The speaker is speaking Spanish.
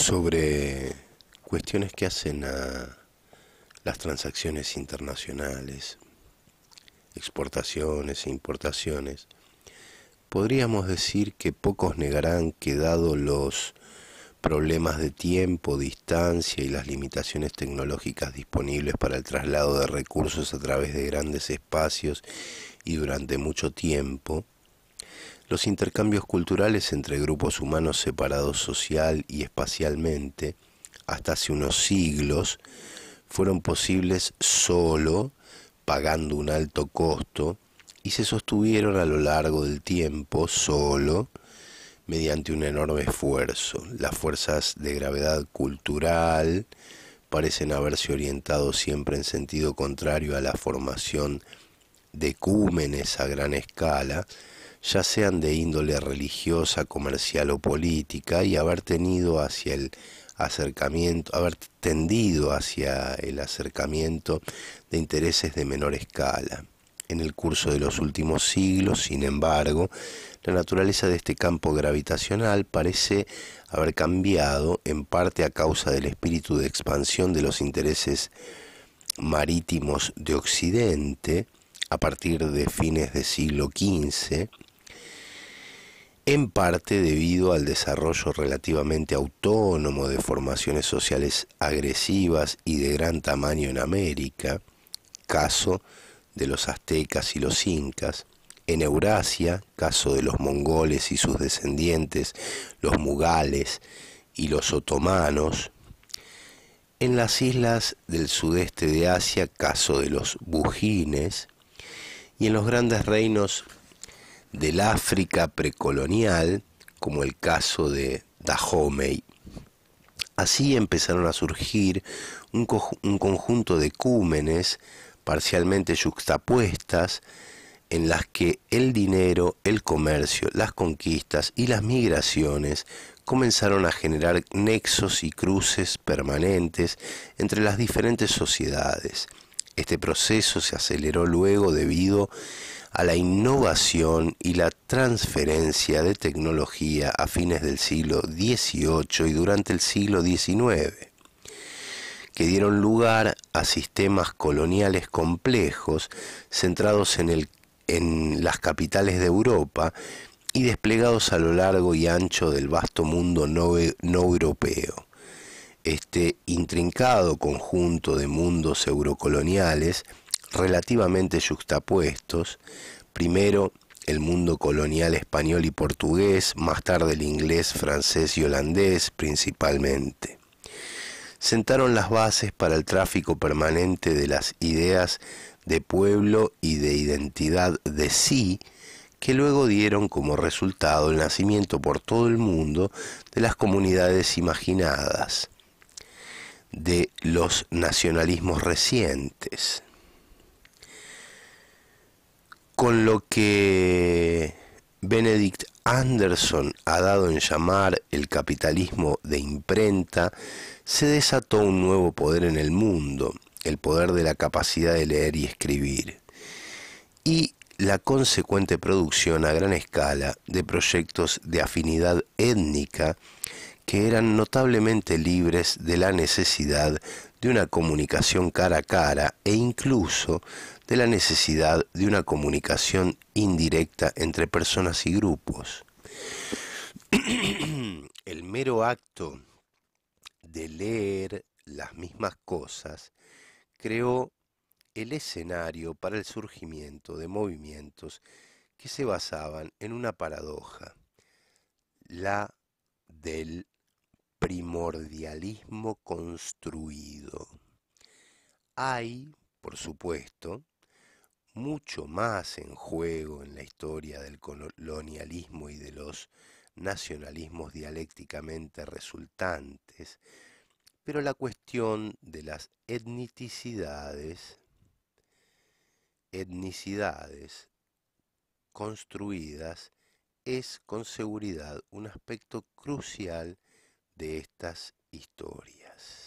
sobre cuestiones que hacen a las transacciones internacionales, exportaciones e importaciones, podríamos decir que pocos negarán que dado los problemas de tiempo, distancia y las limitaciones tecnológicas disponibles para el traslado de recursos a través de grandes espacios y durante mucho tiempo, los intercambios culturales entre grupos humanos separados social y espacialmente, hasta hace unos siglos, fueron posibles solo pagando un alto costo y se sostuvieron a lo largo del tiempo solo mediante un enorme esfuerzo. Las fuerzas de gravedad cultural parecen haberse orientado siempre en sentido contrario a la formación de cúmenes a gran escala, ya sean de índole religiosa, comercial o política, y haber tenido hacia el acercamiento, haber tendido hacia el acercamiento de intereses de menor escala. En el curso de los últimos siglos, sin embargo, la naturaleza de este campo gravitacional parece haber cambiado en parte a causa del espíritu de expansión de los intereses marítimos de Occidente a partir de fines del siglo XV en parte debido al desarrollo relativamente autónomo de formaciones sociales agresivas y de gran tamaño en América, caso de los aztecas y los incas, en Eurasia, caso de los mongoles y sus descendientes, los mugales y los otomanos, en las islas del sudeste de Asia, caso de los bujines, y en los grandes reinos del África precolonial, como el caso de Dahomey. Así empezaron a surgir un, conjunto de cúmenes parcialmente yuxtapuestas en las que el dinero, el comercio, las conquistas y las migraciones comenzaron a generar nexos y cruces permanentes entre las diferentes sociedades este proceso se aceleró luego debido a la innovación y la transferencia de tecnología a fines del siglo XVIII y durante el siglo XIX, que dieron lugar a sistemas coloniales complejos centrados en, el, en las capitales de Europa y desplegados a lo largo y ancho del vasto mundo no, no europeo este intrincado conjunto de mundos eurocoloniales relativamente yuxtapuestos, primero el mundo colonial español y portugués, más tarde el inglés, francés y holandés principalmente. Sentaron las bases para el tráfico permanente de las ideas de pueblo y de identidad de sí, que luego dieron como resultado el nacimiento por todo el mundo de las comunidades imaginadas, de los nacionalismos recientes. Con lo que Benedict Anderson ha dado en llamar el capitalismo de imprenta, se desató un nuevo poder en el mundo, el poder de la capacidad de leer y escribir, y la consecuente producción a gran escala de proyectos de afinidad étnica, que eran notablemente libres de la necesidad de una comunicación cara a cara e incluso de la necesidad de una comunicación indirecta entre personas y grupos. El mero acto de leer las mismas cosas creó el escenario para el surgimiento de movimientos que se basaban en una paradoja, la del primordialismo construido. Hay, por supuesto, mucho más en juego en la historia del colonialismo y de los nacionalismos dialécticamente resultantes, pero la cuestión de las etnicidades, etnicidades construidas, es con seguridad un aspecto crucial de estas historias.